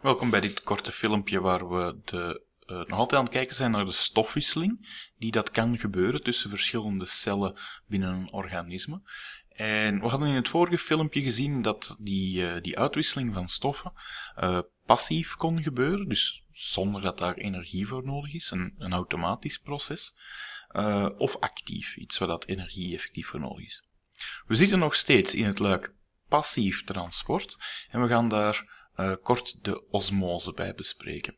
Welkom bij dit korte filmpje waar we de, eh, nog altijd aan het kijken zijn naar de stofwisseling, die dat kan gebeuren tussen verschillende cellen binnen een organisme. En we hadden in het vorige filmpje gezien dat die, eh, die uitwisseling van stoffen eh, passief kon gebeuren, dus zonder dat daar energie voor nodig is, een, een automatisch proces, of actief, iets waar dat energie effectief voor nodig is. We zitten nog steeds in het luik passief transport en we gaan daar eh, kort de osmose bij bespreken.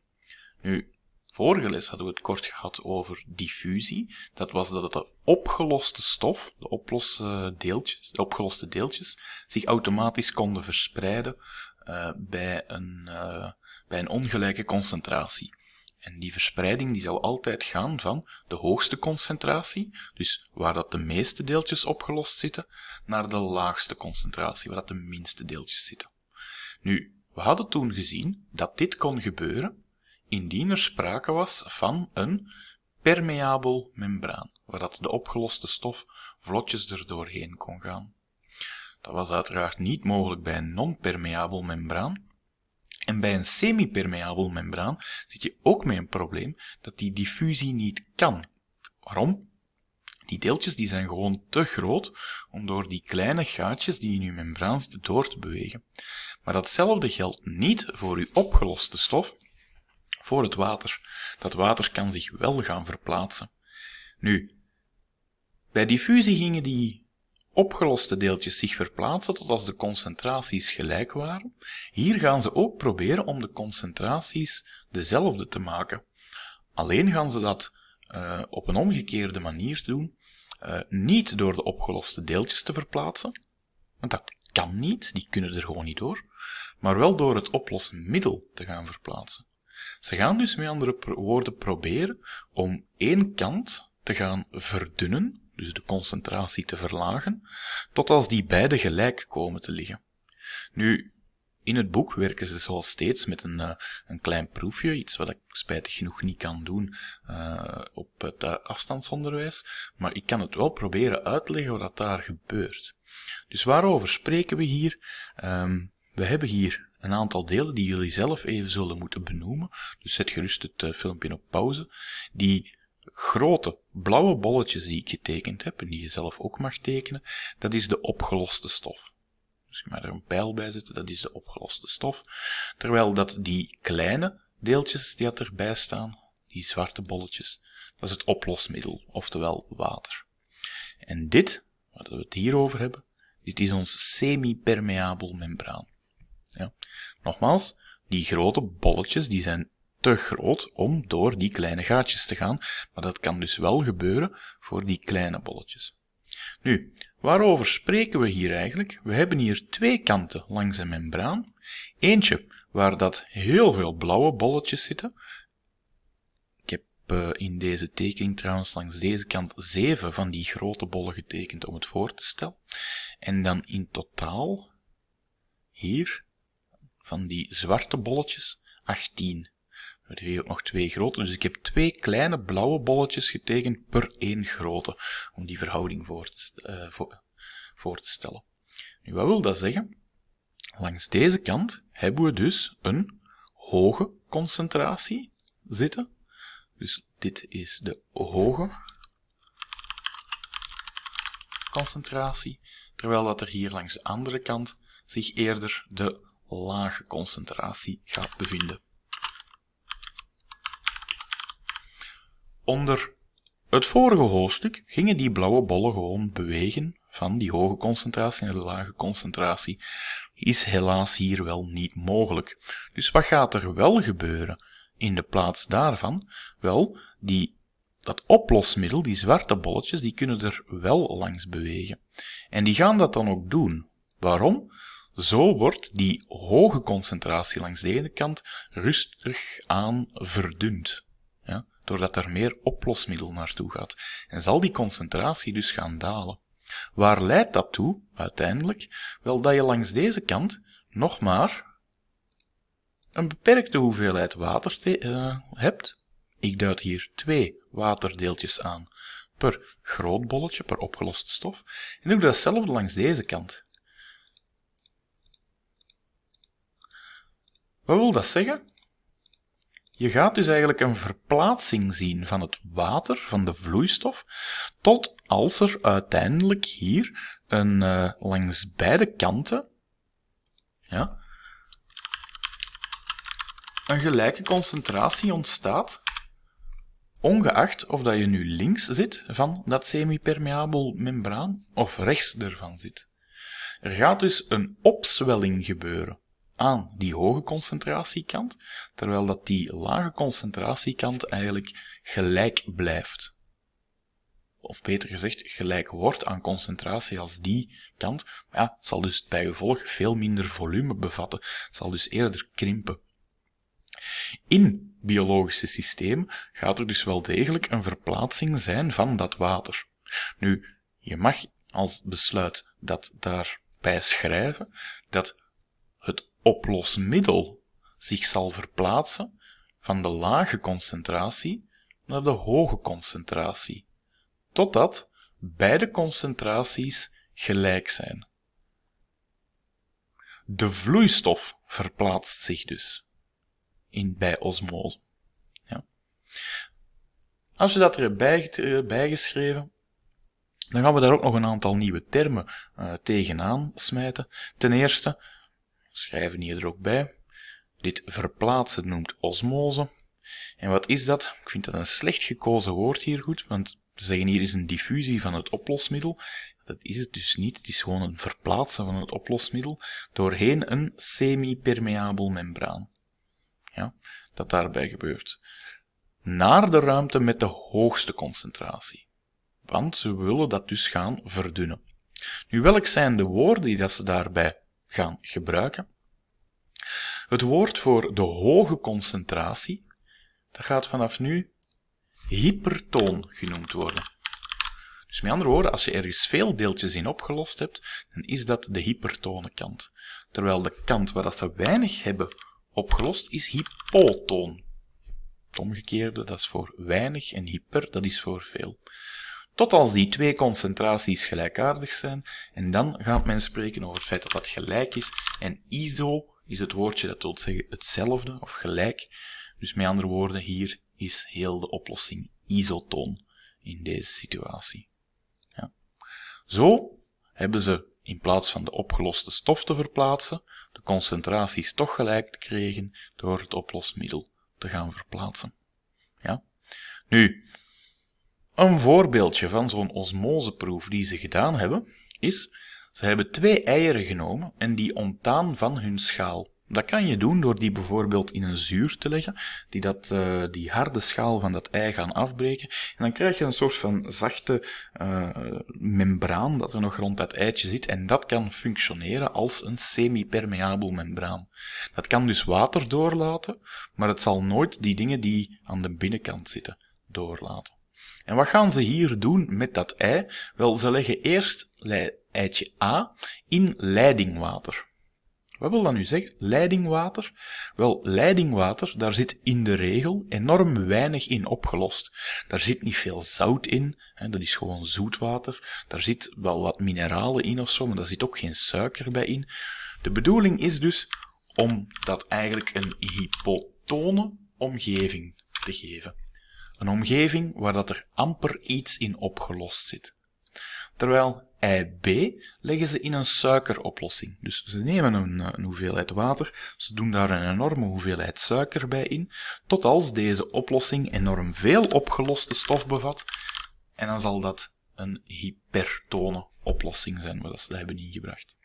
Nu, vorige les hadden we het kort gehad over diffusie. Dat was dat de opgeloste stof, de deeltjes, de opgeloste deeltjes, zich automatisch konden verspreiden eh, bij, een, eh, bij een ongelijke concentratie. En die verspreiding die zou altijd gaan van de hoogste concentratie, dus waar dat de meeste deeltjes opgelost zitten, naar de laagste concentratie, waar dat de minste deeltjes zitten. Nu, we hadden toen gezien dat dit kon gebeuren indien er sprake was van een permeabel membraan, waar dat de opgeloste stof vlotjes er doorheen kon gaan. Dat was uiteraard niet mogelijk bij een non-permeabel membraan. En bij een semi-permeabel membraan zit je ook met een probleem dat die diffusie niet kan. Waarom? Die deeltjes die zijn gewoon te groot om door die kleine gaatjes die in uw membraan zitten door te bewegen. Maar datzelfde geldt niet voor uw opgeloste stof, voor het water. Dat water kan zich wel gaan verplaatsen. Nu, bij diffusie gingen die opgeloste deeltjes zich verplaatsen tot als de concentraties gelijk waren. Hier gaan ze ook proberen om de concentraties dezelfde te maken. Alleen gaan ze dat uh, op een omgekeerde manier te doen. Uh, niet door de opgeloste deeltjes te verplaatsen, want dat kan niet, die kunnen er gewoon niet door, maar wel door het oplossen te gaan verplaatsen. Ze gaan dus met andere woorden proberen om één kant te gaan verdunnen, dus de concentratie te verlagen, tot als die beide gelijk komen te liggen. Nu, in het boek werken ze zoals steeds met een, eh, een klein proefje, iets wat ik spijtig genoeg niet kan doen eh, op het eh, afstandsonderwijs, maar ik kan het wel proberen uitleggen wat daar gebeurt. Dus waarover spreken we hier? Ehm, we hebben hier een aantal delen die jullie zelf even zullen moeten benoemen, dus zet gerust het filmpje op pauze, die grote blauwe bolletjes die ik getekend heb en die je zelf ook mag tekenen, dat is de opgeloste stof je maar er een pijl bij zetten, dat is de opgeloste stof. Terwijl dat die kleine deeltjes die erbij staan, die zwarte bolletjes, dat is het oplosmiddel, oftewel water. En dit, waar we het hier over hebben, dit is ons semi-permeabel membraan. Ja. Nogmaals, die grote bolletjes die zijn te groot om door die kleine gaatjes te gaan, maar dat kan dus wel gebeuren voor die kleine bolletjes. Nu, waarover spreken we hier eigenlijk? We hebben hier twee kanten langs een membraan. Eentje waar dat heel veel blauwe bolletjes zitten. Ik heb eh, in deze tekening trouwens langs deze kant zeven van die grote bollen getekend om het voor te stellen. En dan in totaal, hier, van die zwarte bolletjes, 18. We hebben hier ook nog twee grote, dus ik heb twee kleine blauwe bolletjes getekend per één grote, om die verhouding voor te, eh, voor te stellen. Nu, wat wil dat zeggen? Langs deze kant hebben we dus een hoge concentratie zitten. Dus dit is de hoge concentratie, terwijl dat er hier langs de andere kant zich eerder de lage concentratie gaat bevinden. Onder het vorige hoofdstuk gingen die blauwe bollen gewoon bewegen van die hoge concentratie naar de lage concentratie. Is helaas hier wel niet mogelijk. Dus wat gaat er wel gebeuren in de plaats daarvan? Wel, die, dat oplosmiddel, die zwarte bolletjes, die kunnen er wel langs bewegen. En die gaan dat dan ook doen. Waarom? Zo wordt die hoge concentratie langs de ene kant rustig aan verdund doordat er meer oplosmiddel naartoe gaat en zal die concentratie dus gaan dalen. Waar leidt dat toe, uiteindelijk? Wel dat je langs deze kant nog maar een beperkte hoeveelheid water eh, hebt. Ik duid hier twee waterdeeltjes aan per groot bolletje, per opgeloste stof. En doe datzelfde langs deze kant. Wat wil dat zeggen? Je gaat dus eigenlijk een verplaatsing zien van het water, van de vloeistof, tot als er uiteindelijk hier een, eh, langs beide kanten ja, een gelijke concentratie ontstaat, ongeacht of dat je nu links zit van dat semipermeabel membraan of rechts ervan zit. Er gaat dus een opzwelling gebeuren aan die hoge concentratiekant, terwijl dat die lage concentratiekant eigenlijk gelijk blijft. Of beter gezegd, gelijk wordt aan concentratie als die kant, ja, het zal dus bij gevolg veel minder volume bevatten, het zal dus eerder krimpen. In biologische systeem gaat er dus wel degelijk een verplaatsing zijn van dat water. Nu, je mag als besluit dat daarbij schrijven dat oplosmiddel zich zal verplaatsen van de lage concentratie naar de hoge concentratie, totdat beide concentraties gelijk zijn. De vloeistof verplaatst zich dus in, bij osmose. Als je dat er hebt eh, bijgeschreven, dan gaan we daar ook nog een aantal nieuwe termen eh, tegenaan smijten. Ten eerste, schrijven hier er ook bij. Dit verplaatsen noemt osmose. En wat is dat? Ik vind dat een slecht gekozen woord hier goed, want ze zeggen hier is een diffusie van het oplosmiddel. Dat is het dus niet, het is gewoon een verplaatsen van het oplosmiddel doorheen een semi-permeabel membraan. Ja, dat daarbij gebeurt. Naar de ruimte met de hoogste concentratie. Want ze willen dat dus gaan verdunnen. Nu, welk zijn de woorden die dat ze daarbij gaan gebruiken. Het woord voor de hoge concentratie, dat gaat vanaf nu hypertoon genoemd worden. Dus met andere woorden, als je ergens veel deeltjes in opgelost hebt, dan is dat de hypertone kant. Terwijl de kant waar dat ze weinig hebben opgelost, is hypotoon. Het omgekeerde, dat is voor weinig, en hyper, dat is voor veel. Tot als die twee concentraties gelijkaardig zijn, en dan gaat men spreken over het feit dat dat gelijk is. En iso is het woordje dat wil zeggen hetzelfde of gelijk. Dus met andere woorden, hier is heel de oplossing isotoon in deze situatie. Ja. Zo hebben ze in plaats van de opgeloste stof te verplaatsen, de concentraties toch gelijk te krijgen door het oplosmiddel te gaan verplaatsen. Ja? Nu, een voorbeeldje van zo'n osmoseproef die ze gedaan hebben, is ze hebben twee eieren genomen en die onttaan van hun schaal. Dat kan je doen door die bijvoorbeeld in een zuur te leggen, die dat, eh, die harde schaal van dat ei gaan afbreken. En dan krijg je een soort van zachte uh, membraan dat er nog rond dat eitje zit. En dat kan functioneren als een semi-permeabel membraan. Dat kan dus water doorlaten, maar het zal nooit die dingen die aan de binnenkant zitten doorlaten. En wat gaan ze hier doen met dat ei? Wel, ze leggen eerst eitje A in leidingwater. Wat wil dat nu zeggen? Leidingwater? Wel, leidingwater, daar zit in de regel enorm weinig in opgelost. Daar zit niet veel zout in, hè, dat is gewoon zoetwater. Daar zit wel wat mineralen in of zo, maar daar zit ook geen suiker bij in. De bedoeling is dus om dat eigenlijk een hypotone omgeving te geven. Een omgeving waar dat er amper iets in opgelost zit. Terwijl ei B leggen ze in een suikeroplossing. Dus ze nemen een, eh, een, hoeveelheid water, ze doen daar een enorme hoeveelheid suiker bij in, tot als deze oplossing enorm veel opgeloste stof bevat, en dan zal dat een hypertone oplossing zijn, wat ze hebben ingebracht.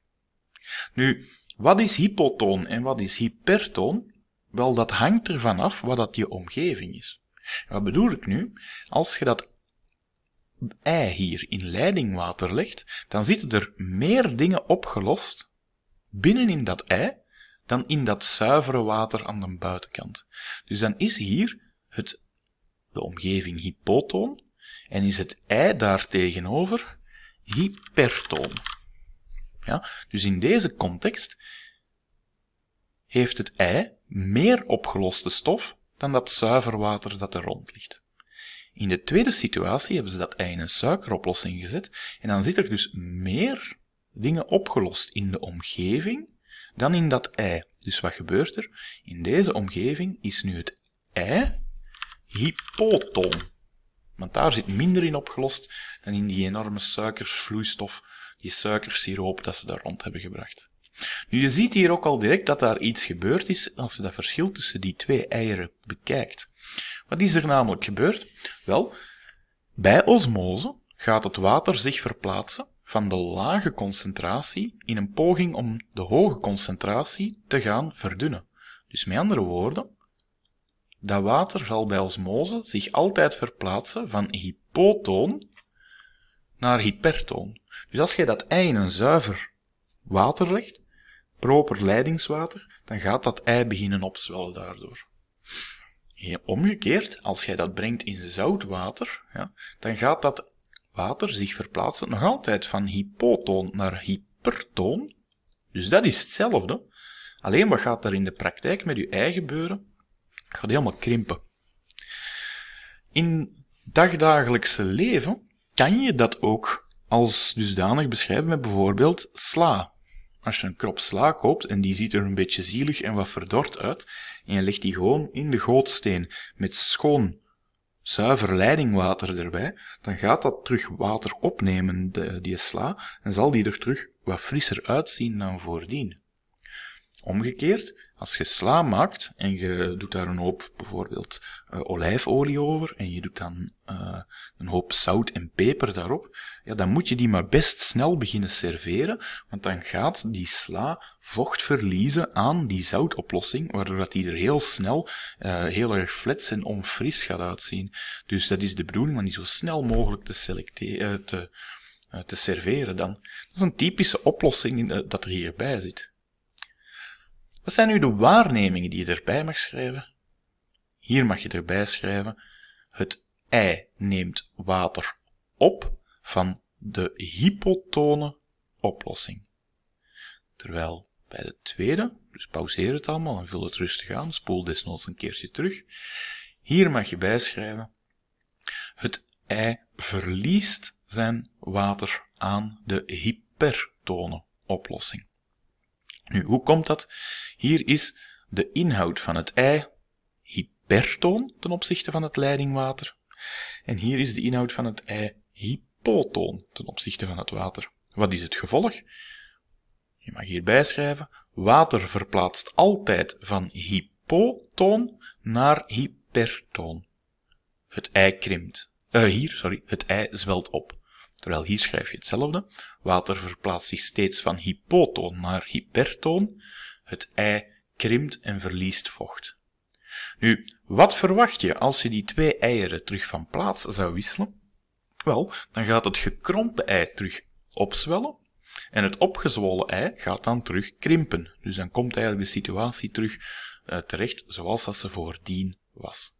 Nu, wat is hypotoon en wat is hypertoon? Wel, dat hangt ervan af wat dat je omgeving is. Wat bedoel ik nu? Als je dat ei hier in leidingwater legt, dan zitten er meer dingen opgelost binnenin dat ei dan in dat zuivere water aan de buitenkant. Dus dan is hier het, de omgeving hypotoon en is het ei daartegenover hypertoon. Ja? Dus in deze context heeft het ei meer opgeloste stof dan dat zuiver water dat er rond ligt. In de tweede situatie hebben ze dat ei in een suikeroplossing gezet en dan zit er dus meer dingen opgelost in de omgeving dan in dat ei. Dus wat gebeurt er? In deze omgeving is nu het ei hypotoon. Want daar zit minder in opgelost dan in die enorme suikervloeistof, die suikersiroop dat ze daar rond hebben gebracht. Nu, je ziet hier ook al direct dat daar iets gebeurd is als je dat verschil tussen die twee eieren bekijkt. Wat is er namelijk gebeurd? Wel, bij osmose gaat het water zich verplaatsen van de lage concentratie in een poging om de hoge concentratie te gaan verdunnen. Dus met andere woorden, dat water zal bij osmose zich altijd verplaatsen van hypotoon naar hypertoon. Dus als je dat ei in een zuiver water legt, proper leidingswater, dan gaat dat ei beginnen opzwellen daardoor. Omgekeerd, als jij dat brengt in zoutwater, ja, dan gaat dat water zich verplaatsen nog altijd van hypotoon naar hypertoon. Dus dat is hetzelfde. Alleen wat gaat er in de praktijk met je ei gebeuren? Het gaat helemaal krimpen. In dagdagelijkse leven kan je dat ook als dusdanig beschrijven met bijvoorbeeld sla als je een krop sla koopt en die ziet er een beetje zielig en wat verdord uit, en je legt die gewoon in de gootsteen met schoon, zuiver leidingwater erbij, dan gaat dat terug water opnemen, de, die sla, en zal die er terug wat frisser uitzien dan voordien. Omgekeerd, als je sla maakt en je doet daar een hoop bijvoorbeeld eh, olijfolie over en je doet dan uh, een hoop zout en peper daarop, ja, dan moet je die maar best snel beginnen serveren, want dan gaat die sla vocht verliezen aan die zoutoplossing, waardoor dat die er heel snel uh, heel erg flets en onfris gaat uitzien. Dus dat is de bedoeling om die zo snel mogelijk te selecteren, te, te serveren dan. Dat is een typische oplossing dat er hierbij zit. Wat zijn nu de waarnemingen die je erbij mag schrijven? Hier mag je erbij schrijven, het ei neemt water op van de hypotone oplossing. Terwijl bij de tweede, dus pauzeer het allemaal en vul het rustig aan, spoel desnoods een keertje terug. Hier mag je bijschrijven, het ei verliest zijn water aan de hypertone oplossing. Nu, hoe komt dat? Hier is de inhoud van het ei hypertoon ten opzichte van het leidingwater. En hier is de inhoud van het ei hypotoon ten opzichte van het water. Wat is het gevolg? Je mag hierbij schrijven, water verplaatst altijd van hypotoon naar hypertoon. Het ei krimpt. Uh, hier, sorry, het ei zwelt op. Terwijl hier schrijf je hetzelfde. Water verplaatst zich steeds van hypotoon naar hypertoon. Het ei krimpt en verliest vocht. Nu, wat verwacht je als je die twee eieren terug van plaats zou wisselen? Wel, dan gaat het gekrompen ei terug opzwellen en het opgezwollen ei gaat dan terug krimpen. Dus dan komt eigenlijk de situatie terug eh, terecht zoals dat ze voordien was.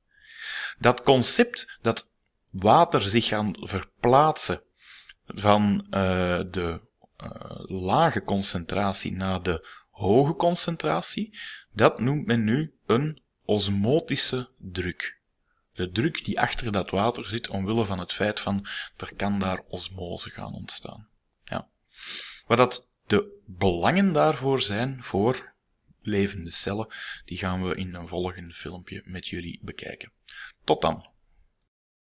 Dat concept dat water zich gaat verplaatsen van uh, de eh, lage concentratie naar de hoge concentratie, dat noemt men nu een osmotische druk. De druk die achter dat water zit omwille van het feit van er kan daar osmose gaan ontstaan. Ja. Wat dat de belangen daarvoor zijn voor levende cellen, die gaan we in een volgend filmpje met jullie bekijken. Tot dan!